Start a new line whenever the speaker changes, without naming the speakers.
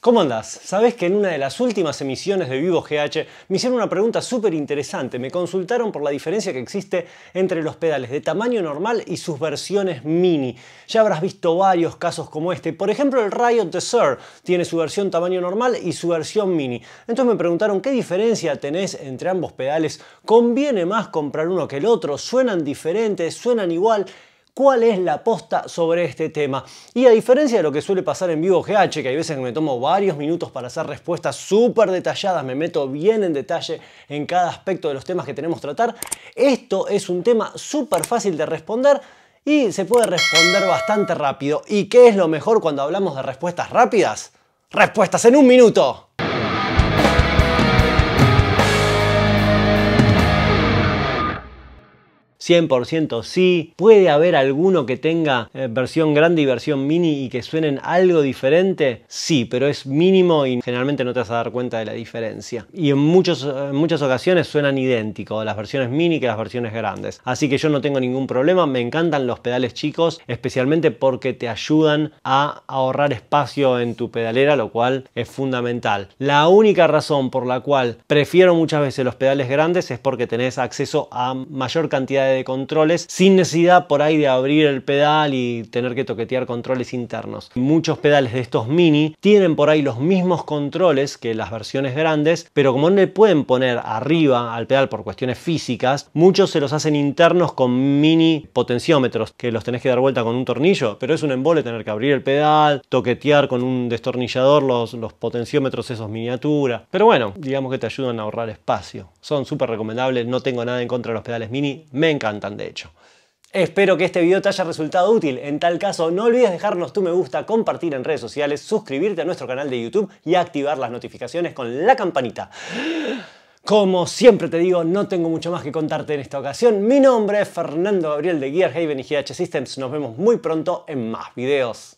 ¿Cómo andás? Sabes que en una de las últimas emisiones de Vivo GH me hicieron una pregunta súper interesante. Me consultaron por la diferencia que existe entre los pedales de tamaño normal y sus versiones mini. Ya habrás visto varios casos como este. Por ejemplo, el Riot Desert tiene su versión tamaño normal y su versión mini. Entonces me preguntaron qué diferencia tenés entre ambos pedales. ¿Conviene más comprar uno que el otro? ¿Suenan diferentes? ¿Suenan igual? cuál es la posta sobre este tema. Y a diferencia de lo que suele pasar en vivo GH, que hay veces que me tomo varios minutos para hacer respuestas súper detalladas, me meto bien en detalle en cada aspecto de los temas que tenemos que tratar, esto es un tema súper fácil de responder y se puede responder bastante rápido. ¿Y qué es lo mejor cuando hablamos de respuestas rápidas? Respuestas en un minuto. 100% sí. ¿Puede haber alguno que tenga eh, versión grande y versión mini y que suenen algo diferente? Sí, pero es mínimo y generalmente no te vas a dar cuenta de la diferencia. Y en, muchos, eh, en muchas ocasiones suenan idénticos las versiones mini que las versiones grandes. Así que yo no tengo ningún problema, me encantan los pedales chicos, especialmente porque te ayudan a ahorrar espacio en tu pedalera, lo cual es fundamental. La única razón por la cual prefiero muchas veces los pedales grandes es porque tenés acceso a mayor cantidad de controles sin necesidad por ahí de abrir el pedal y tener que toquetear controles internos. Muchos pedales de estos mini tienen por ahí los mismos controles que las versiones grandes, pero como no le pueden poner arriba al pedal por cuestiones físicas, muchos se los hacen internos con mini potenciómetros que los tenés que dar vuelta con un tornillo, pero es un embole tener que abrir el pedal, toquetear con un destornillador los, los potenciómetros esos miniatura, pero bueno, digamos que te ayudan a ahorrar espacio. Son súper recomendables, no tengo nada en contra de los pedales mini, me encanta de hecho. Eh. Espero que este video te haya resultado útil. En tal caso, no olvides dejarnos tu me gusta, compartir en redes sociales, suscribirte a nuestro canal de YouTube y activar las notificaciones con la campanita. Como siempre te digo, no tengo mucho más que contarte en esta ocasión. Mi nombre es Fernando Gabriel de Gearhaven y GH Systems. Nos vemos muy pronto en más videos.